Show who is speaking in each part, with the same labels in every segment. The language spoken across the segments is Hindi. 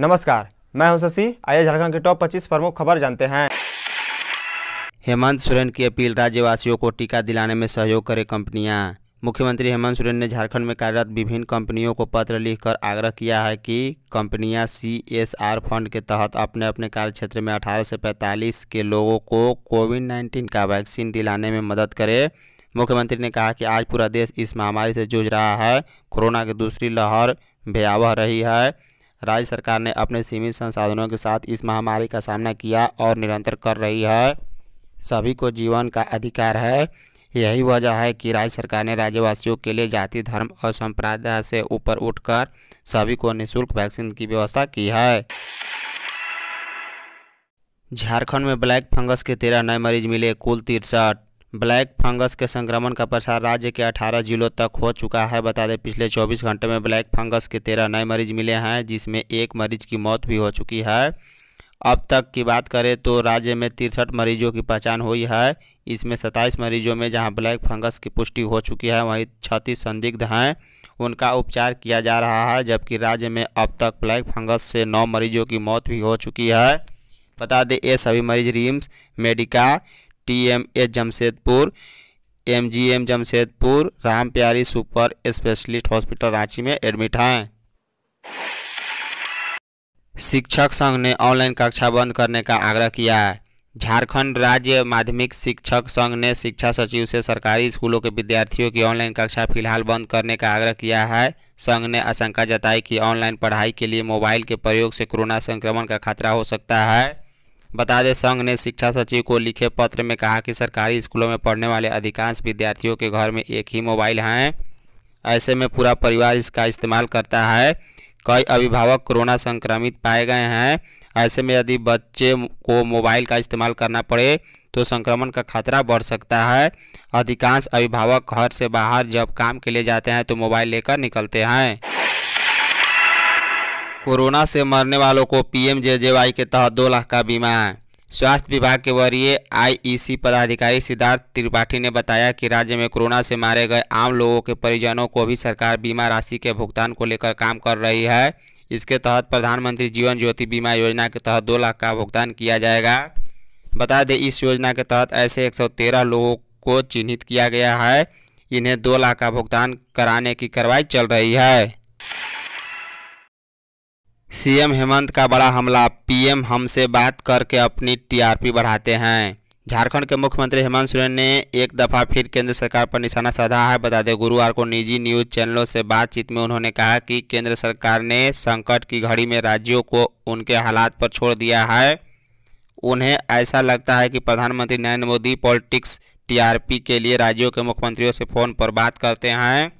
Speaker 1: नमस्कार मैं हूं शशि आइए झारखंड के टॉप 25 प्रमुख खबर जानते हैं हेमंत सोरेन की अपील राज्यवासियों को टीका दिलाने में सहयोग करे कंपनियां मुख्यमंत्री हेमंत सोरेन ने झारखंड में कार्यरत विभिन्न कंपनियों को पत्र लिखकर आग्रह किया है कि कंपनियां सीएसआर फंड के तहत अपने अपने कार्यक्षेत्र में 18 से 45 के लोगों को कोविड 19 का वैक्सीन दिलाने में मदद करें मुख्यमंत्री ने कहा कि आज पूरा देश इस महामारी से जूझ रहा है कोरोना की दूसरी लहर भयावह रही है राज्य सरकार ने अपने सीमित संसाधनों के साथ इस महामारी का सामना किया और निरंतर कर रही है सभी को जीवन का अधिकार है यही वजह है कि राज्य सरकार ने राज्यवासियों के लिए जाति धर्म और संप्रदाय से ऊपर उठकर सभी को निःशुल्क वैक्सीन की व्यवस्था की है झारखंड में ब्लैक फंगस के तेरह नए मरीज मिले कुल तिरसठ ब्लैक फंगस के संक्रमण का प्रसार राज्य के 18 जिलों तक हो चुका है बता दें पिछले 24 घंटे में ब्लैक फंगस के 13 नए मरीज मिले हैं जिसमें एक मरीज की मौत भी हो चुकी है अब तक की बात करें तो राज्य में तिरसठ मरीजों की पहचान हुई है इसमें सत्ताईस मरीजों में जहां ब्लैक फंगस की पुष्टि हो चुकी है वहीं छत्तीस संदिग्ध हैं उनका उपचार किया जा रहा है जबकि राज्य में अब तक ब्लैक फंगस से नौ मरीजों की मौत भी हो चुकी है बता दें ये सभी मरीज RIMS Medica T M H Jamshedpur M G M Jamshedpur Ram Pyari super specialist hospital Ranchi में एडमिट हैं शिक्षक संघ ने ऑनलाइन कक्षा बंद करने का आग्रह किया है झारखंड राज्य माध्यमिक शिक्षक संघ ने शिक्षा सचिव से सरकारी स्कूलों के विद्यार्थियों की ऑनलाइन कक्षा फिलहाल बंद करने का आग्रह किया है संघ ने आशंका जताई कि ऑनलाइन पढ़ाई के लिए मोबाइल के प्रयोग से कोरोना संक्रमण का खतरा हो सकता है बता दें संघ ने शिक्षा सचिव को लिखे पत्र में कहा कि सरकारी स्कूलों में पढ़ने वाले अधिकांश विद्यार्थियों के घर में एक ही मोबाइल हैं ऐसे में पूरा परिवार इसका इस्तेमाल करता है कई अभिभावक कोरोना संक्रमित पाए गए हैं ऐसे में यदि बच्चे को मोबाइल का इस्तेमाल करना पड़े तो संक्रमण का खतरा बढ़ सकता है अधिकांश अभिभावक घर से बाहर जब काम के लिए जाते हैं तो मोबाइल लेकर निकलते हैं कोरोना से मरने वालों को पीएमजेजेवाई के तहत दो लाख का बीमा स्वास्थ्य विभाग के वरीय आईईसी पदाधिकारी सिद्धार्थ त्रिपाठी ने बताया कि राज्य में कोरोना से मारे गए आम लोगों के परिजनों को भी सरकार बीमा राशि के भुगतान को लेकर काम कर रही है इसके तहत प्रधानमंत्री जीवन ज्योति बीमा योजना के तहत दो लाख का भुगतान किया जाएगा बता दें इस योजना के तहत ऐसे एक लोगों को चिन्हित किया गया है इन्हें दो लाख का भुगतान कराने की कार्रवाई चल रही है सीएम हेमंत का बड़ा हमला पीएम हमसे बात करके अपनी टीआरपी बढ़ाते हैं झारखंड के मुख्यमंत्री हेमंत सोरेन ने एक दफ़ा फिर केंद्र सरकार पर निशाना साधा है बता दें गुरुवार को निजी न्यूज चैनलों से बातचीत में उन्होंने कहा कि केंद्र सरकार ने संकट की घड़ी में राज्यों को उनके हालात पर छोड़ दिया है उन्हें ऐसा लगता है कि प्रधानमंत्री नरेंद्र मोदी पॉलिटिक्स टीआरपी के लिए राज्यों के मुख्यमंत्रियों से फ़ोन पर बात करते हैं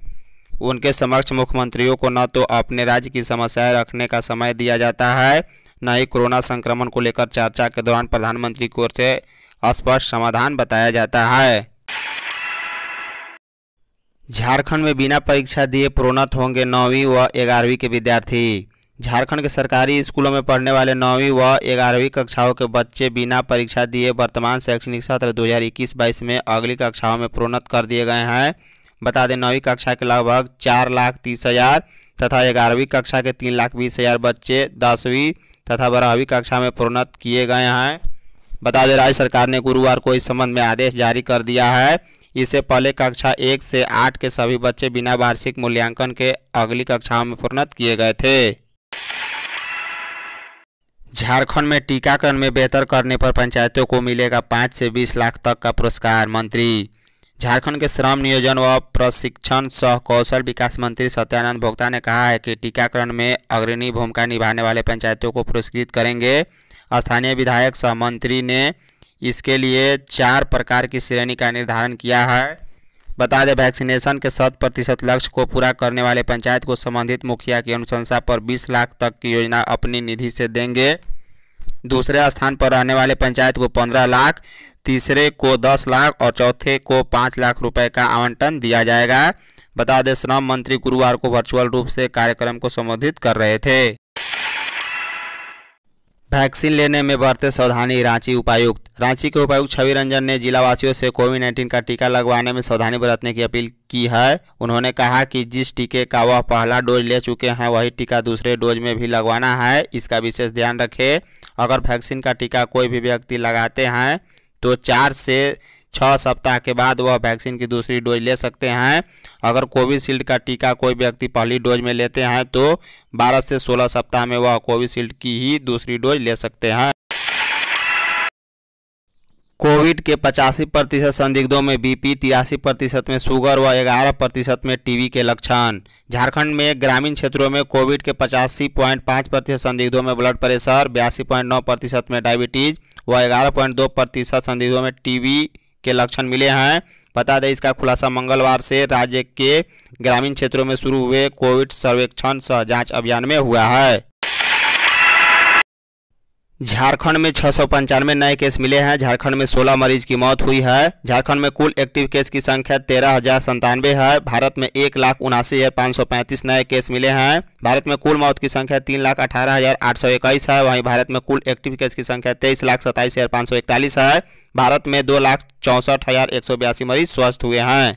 Speaker 1: उनके समक्ष मुख्यमंत्रियों को न तो अपने राज्य की समस्याएं रखने का समय दिया जाता है न ही कोरोना संक्रमण को लेकर चर्चा के दौरान प्रधानमंत्री की ओर से स्पष्ट समाधान बताया जाता है झारखंड में बिना परीक्षा दिए प्रोन्नत होंगे नौवीं व ग्यारहवीं के विद्यार्थी झारखंड के सरकारी स्कूलों में पढ़ने वाले नौवीं व ग्यारहवीं कक्षाओं के बच्चे बिना परीक्षा दिए वर्तमान शैक्षणिक सत्र 2021-22 में अगली कक्षाओं में प्रोन्नत कर दिए गए हैं बता दें नौवीं कक्षा के लगभग चार लाख तीस हज़ार तथा ग्यारहवीं कक्षा के तीन लाख बीस हज़ार बच्चे दसवीं तथा बारहवीं कक्षा में प्रोन्नत किए गए हैं बता दें राज्य सरकार ने गुरुवार को इस संबंध में आदेश जारी कर दिया है इससे पहले कक्षा एक से आठ के सभी बच्चे बिना वार्षिक मूल्यांकन के अगली कक्षाओं में प्रोन्नत किए गए थे झारखंड में टीकाकरण में बेहतर करने पर पंचायतों को मिलेगा पाँच से बीस लाख तक का पुरस्कार मंत्री झारखंड के श्रम नियोजन व प्रशिक्षण सह कौशल विकास मंत्री सत्यानंद भोक्ता ने कहा है कि टीकाकरण में अग्रणी भूमिका निभाने वाले पंचायतों को पुरस्कृत करेंगे स्थानीय विधायक सह मंत्री ने इसके लिए चार प्रकार की श्रेणी का निर्धारण किया है बता दें वैक्सीनेशन के शत प्रतिशत लक्ष्य को पूरा करने वाले पंचायत को संबंधित मुखिया की अनुशंसा पर 20 लाख तक की योजना अपनी निधि से देंगे दूसरे स्थान पर रहने वाले पंचायत को पंद्रह लाख तीसरे को दस लाख और चौथे को पाँच लाख रुपए का आवंटन दिया जाएगा बता दें श्रम मंत्री गुरुवार को वर्चुअल रूप से कार्यक्रम को संबोधित कर रहे थे वैक्सीन लेने में बरते सावधानी रांची उपायुक्त रांची के उपायुक्त छवि रंजन ने जिलावासियों से कोविड नाइन्टीन का टीका लगवाने में सावधानी बरतने की अपील की है उन्होंने कहा कि जिस टीके का वह पहला डोज ले चुके हैं वही टीका दूसरे डोज में भी लगवाना है इसका विशेष ध्यान रखें अगर वैक्सीन का टीका कोई भी व्यक्ति लगाते हैं तो चार से छः सप्ताह के बाद वह वैक्सीन की दूसरी डोज ले सकते हैं अगर कोविशील्ड का टीका कोई व्यक्ति पहली डोज में लेते हैं तो 12 से 16 सप्ताह में वह कोविशील्ड की ही दूसरी डोज ले सकते हैं कोविड के पचासी प्रतिशत संदिग्धों में बीपी तिरासी प्रतिशत में शुगर व ग्यारह प्रतिशत में टीबी के लक्षण झारखंड में ग्रामीण क्षेत्रों में कोविड के पचासी पॉइंट पाँच प्रतिशत संदिग्धों में ब्लड प्रेशर बयासी पॉइंट नौ प्रतिशत में डायबिटीज व ग्यारह पॉइंट दो प्रतिशत संदिग्धों में टीबी के लक्षण मिले हैं बता दें इसका खुलासा मंगलवार से राज्य के ग्रामीण क्षेत्रों में शुरू हुए कोविड सर्वेक्षण सह जाँच अभियान में हुआ है झारखंड में छह सौ पंचानवे नए केस मिले हैं झारखंड में 16 मरीज की मौत हुई है झारखंड में कुल एक्टिव केस की संख्या तेरह हजार संतानवे है भारत में एक लाख उनासी हजार पाँच सौ पैंतीस नए केस मिले हैं भारत में कुल मौत की संख्या तीन लाख अठारह हजार आठ सौ इक्कीस है वहीं भारत में कुल एक्टिव केस की संख्या तेईस लाख सताईस हजार पाँच सौ इकतालीस है भारत में दो लाख चौंसठ हजार एक सौ बयासी मरीज स्वस्थ हुए हैं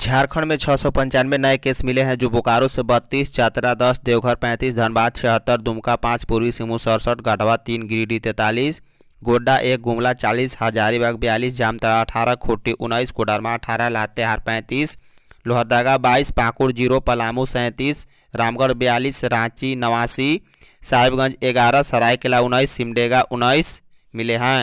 Speaker 1: झारखंड में छः सौ पंचानवे नए केस मिले हैं जो बोकारो से बत्तीस चतरा दस देवघर पैंतीस धनबाद छिहत्तर दुमका पाँच पूर्वी सिंहू सड़सठ गढ़वा तीन गिरिडीह तैंतालीस गोड्डा एक गुमला चालीस हजारीबाग बयालीस जामतरा अठारह खुट्टी उन्नीस कोडरमा अठारह लातेहार पैंतीस लोहरदगा बाईस पाकुड़ जीरो पलामू सैंतीस रामगढ़ बयालीस रांची नवासी साहिबगंज ग्यारह सरायकेला उन्नीस सिमडेगा उन्नीस मिले हैं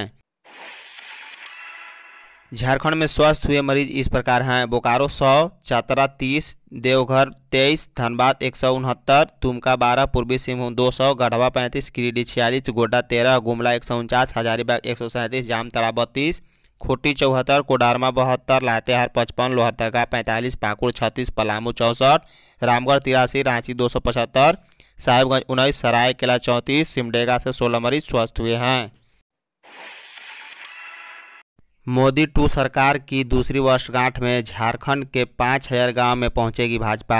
Speaker 1: झारखंड में स्वस्थ हुए मरीज इस प्रकार हैं बोकारो सौ चतरा तीस देवघर तेईस धनबाद एक सौ उनहत्तर तुमका बारह पूर्वी सिंहभूम दो सौ गढ़वा पैंतीस गिरिडीह छियालीस गोड्डा तेरह गुमला एक सौ उनचास हजारीबाग एक सौ सैंतीस जामतरा बत्तीस खूटी चौहत्तर कोडारमा बहत्तर लातेहार पचपन लोहरदगा पैंतालीस पाकुड़ छत्तीस पलामू चौंसठ रामगढ़ तिरासी रांची दो सौ पचहत्तर साहिबगंज उन्नीस सरायकेला चौंतीस सिमडेगा से सोलह मरीज स्वस्थ हुए हैं मोदी टू सरकार की दूसरी वर्षगांठ में झारखंड के पाँच हजार गाँव में पहुंचेगी भाजपा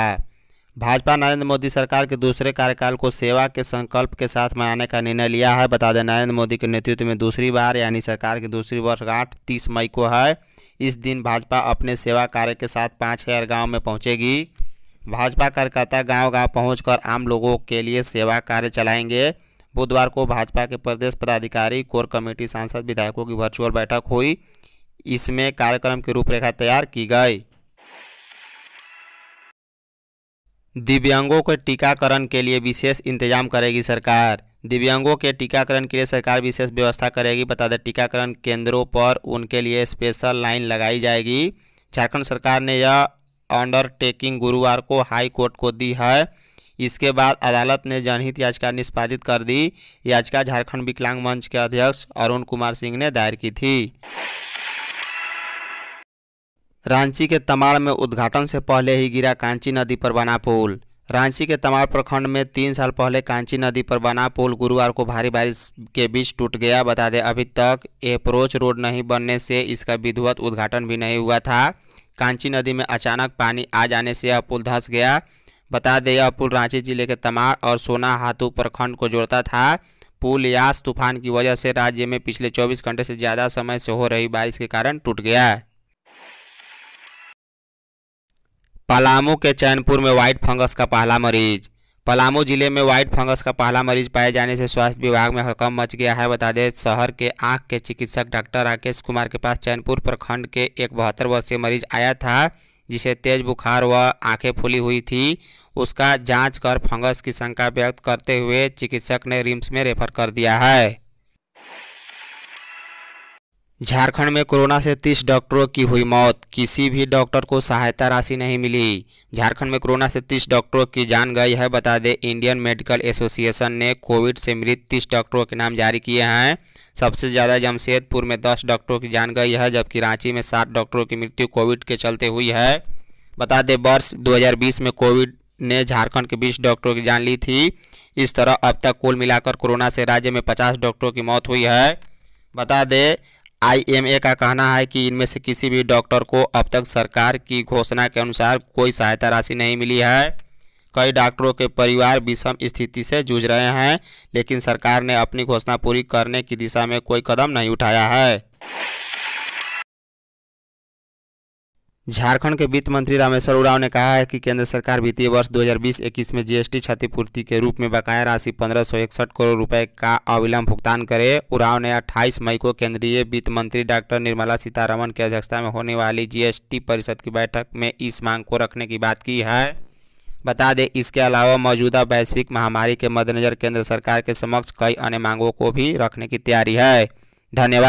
Speaker 1: भाजपा नरेंद्र मोदी सरकार के दूसरे कार्यकाल को सेवा के संकल्प के साथ मनाने का निर्णय लिया है बता दें नरेंद्र मोदी के नेतृत्व में दूसरी बार यानी सरकार की दूसरी वर्षगांठ 30 मई को है इस दिन भाजपा अपने सेवा कार्य के साथ पाँच हजार गाँव में पहुँचेगी भाजपा कार्यकर्ता गाँव गाँव पहुँच आम लोगों के लिए सेवा कार्य चलाएंगे बुधवार को भाजपा के प्रदेश पदाधिकारी कोर कमेटी सांसद विधायकों की वर्चुअल बैठक हुई इसमें कार्यक्रम की रूपरेखा तैयार की गई दिव्यांगों के टीकाकरण के लिए विशेष इंतजाम करेगी सरकार दिव्यांगों के टीकाकरण के लिए सरकार विशेष व्यवस्था करेगी बता दें टीकाकरण केंद्रों पर उनके लिए स्पेशल लाइन लगाई जाएगी झारखंड सरकार ने यह अंडरटेकिंग गुरुवार को हाई कोर्ट को दी है इसके बाद अदालत ने जनहित याचिका निष्पादित कर दी याचिका झारखंड विकलांग मंच के अध्यक्ष अरुण कुमार सिंह ने दायर की थी रांची के तमाड़ में उद्घाटन से पहले ही गिरा कांची नदी पर बना पुल रांची के तमाड़ प्रखंड में तीन साल पहले कांची नदी पर बना पुल गुरुवार को भारी बारिश के बीच टूट गया बता दें अभी तक एप्रोच रोड नहीं बनने से इसका विधिवत उद्घाटन भी नहीं हुआ था कांची नदी में अचानक पानी आ जाने से यह पुल धंस गया बता दें यह पुल रांची जिले के तमाड़ और सोना हाथू प्रखंड को जोड़ता था पुल यास तूफान की वजह से राज्य में पिछले 24 घंटे से ज़्यादा समय से हो रही बारिश के कारण टूट गया पलामू के चैनपुर में व्हाइट फंगस का पहला मरीज पलामू जिले में व्हाइट फंगस का पहला मरीज पाए जाने से स्वास्थ्य विभाग में हड़कम मच गया है बता दें शहर के आंख के चिकित्सक डॉक्टर राकेश कुमार के पास चैनपुर प्रखंड के एक बहत्तर वर्षीय मरीज आया था जिसे तेज बुखार व आंखें फूली हुई थी उसका जांच कर फंगस की शंका व्यक्त करते हुए चिकित्सक ने रिम्स में रेफर कर दिया है झारखंड में कोरोना से तीस डॉक्टरों की हुई मौत किसी भी डॉक्टर को सहायता राशि नहीं मिली झारखंड में कोरोना से तीस डॉक्टरों की जान गई है बता दें इंडियन मेडिकल एसोसिएशन ने कोविड से मृत तीस डॉक्टरों के नाम जारी किए हैं सबसे ज़्यादा जमशेदपुर में दस डॉक्टरों की जान गई है जबकि रांची में सात डॉक्टरों की मृत्यु कोविड के चलते हुई है बता दें वर्ष दो में कोविड ने झारखंड के बीस डॉक्टरों की जान ली थी इस तरह अब तक कुल मिलाकर कोरोना से राज्य में पचास डॉक्टरों की मौत हुई है बता दें आईएमए का कहना है कि इनमें से किसी भी डॉक्टर को अब तक सरकार की घोषणा के अनुसार कोई सहायता राशि नहीं मिली है कई डॉक्टरों के परिवार विषम स्थिति से जूझ रहे हैं लेकिन सरकार ने अपनी घोषणा पूरी करने की दिशा में कोई कदम नहीं उठाया है झारखंड के वित्त मंत्री रामेश्वर उरांव ने कहा है कि केंद्र सरकार वित्तीय वर्ष 2020-21 में जीएसटी क्षतिपूर्ति के रूप में बकाया राशि पंद्रह करोड़ रुपए का अविलंब भुगतान करे उरांव ने 28 मई को केंद्रीय वित्त मंत्री डॉक्टर निर्मला सीतारमण की अध्यक्षता में होने वाली जीएसटी परिषद की बैठक में इस मांग को रखने की बात की है बता दें इसके अलावा मौजूदा वैश्विक महामारी के मद्देनजर केंद्र सरकार के समक्ष कई अन्य मांगों को भी रखने की तैयारी है धन्यवाद